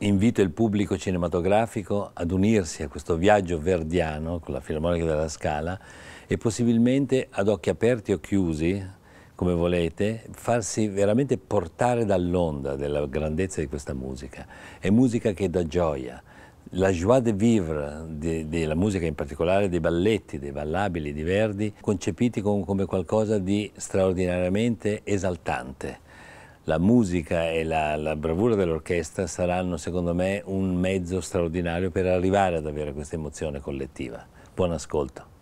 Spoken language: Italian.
invito il pubblico cinematografico ad unirsi a questo viaggio verdiano con la Filarmonica della Scala e possibilmente ad occhi aperti o chiusi, come volete, farsi veramente portare dall'onda della grandezza di questa musica. È musica che dà gioia. La joie de vivre della musica, in particolare dei balletti, dei ballabili di Verdi, concepiti con, come qualcosa di straordinariamente esaltante la musica e la, la bravura dell'orchestra saranno secondo me un mezzo straordinario per arrivare ad avere questa emozione collettiva. Buon ascolto.